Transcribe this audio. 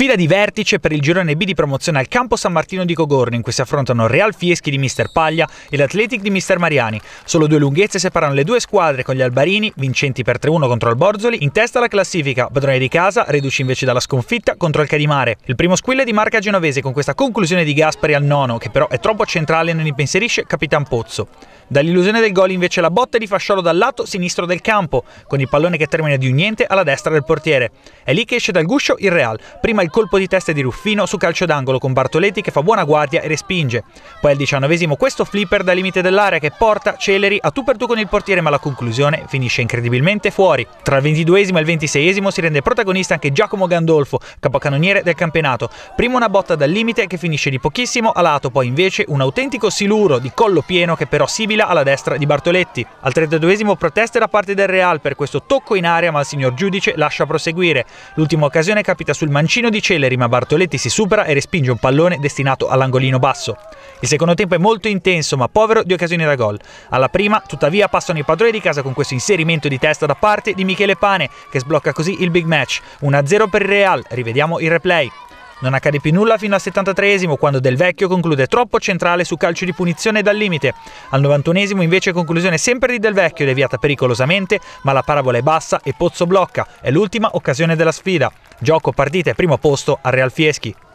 Sfida di vertice per il girone B di promozione al campo San Martino di Cogorno, in cui si affrontano Real Fieschi di Mister Paglia e l'Atletic di Mister Mariani. Solo due lunghezze separano le due squadre con gli albarini, vincenti per 3-1 contro il Borzoli, in testa alla classifica, padrone di casa, riduci invece dalla sconfitta contro il Cadimare. Il primo squillo è di marca genovese con questa conclusione di Gaspari al nono, che però è troppo centrale e non impensierisce Capitan Pozzo. Dall'illusione del gol invece la botta di Fasciolo dal lato sinistro del campo, con il pallone che termina di un niente alla destra del portiere. È lì che esce dal guscio il Real, prima il il colpo di testa di Ruffino su calcio d'angolo con Bartoletti che fa buona guardia e respinge. Poi al diciannovesimo questo flipper da limite dell'area che porta Celeri a tu per tu con il portiere ma la conclusione finisce incredibilmente fuori. Tra il ventiduesimo e il ventiseiesimo si rende protagonista anche Giacomo Gandolfo, capocannoniere del campionato. Prima una botta dal limite che finisce di pochissimo a lato, poi invece un autentico siluro di collo pieno che però sibila alla destra di Bartoletti. Al trentaduesimo proteste da parte del Real per questo tocco in aria ma il signor giudice lascia proseguire. L'ultima occasione capita sul mancino di celeri ma Bartoletti si supera e respinge un pallone destinato all'angolino basso. Il secondo tempo è molto intenso ma povero di occasioni da gol. Alla prima tuttavia passano i padroni di casa con questo inserimento di testa da parte di Michele Pane che sblocca così il big match. 1-0 per il Real, rivediamo il replay. Non accade più nulla fino al 73 esimo quando Del Vecchio conclude troppo centrale su calcio di punizione dal limite. Al 91 esimo invece conclusione sempre di Del Vecchio deviata pericolosamente, ma la parabola è bassa e Pozzo blocca. È l'ultima occasione della sfida. Gioco partite, primo posto a Real Fieschi.